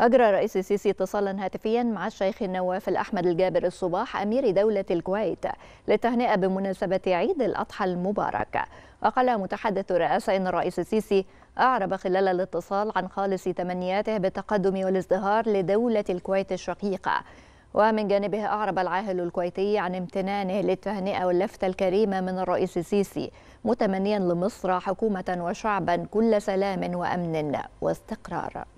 أجرى رئيس السيسي اتصالا هاتفيا مع الشيخ النواف الأحمد الجابر الصباح أمير دولة الكويت للتهنئة بمناسبة عيد الأضحى المبارك وقال متحدث الرئاسة أن الرئيس السيسي أعرب خلال الاتصال عن خالص تمنياته بالتقدم والازدهار لدولة الكويت الشقيقة ومن جانبه أعرب العاهل الكويتي عن امتنانه للتهنئة واللفتة الكريمة من الرئيس السيسي متمنيا لمصر حكومة وشعبا كل سلام وأمن واستقرار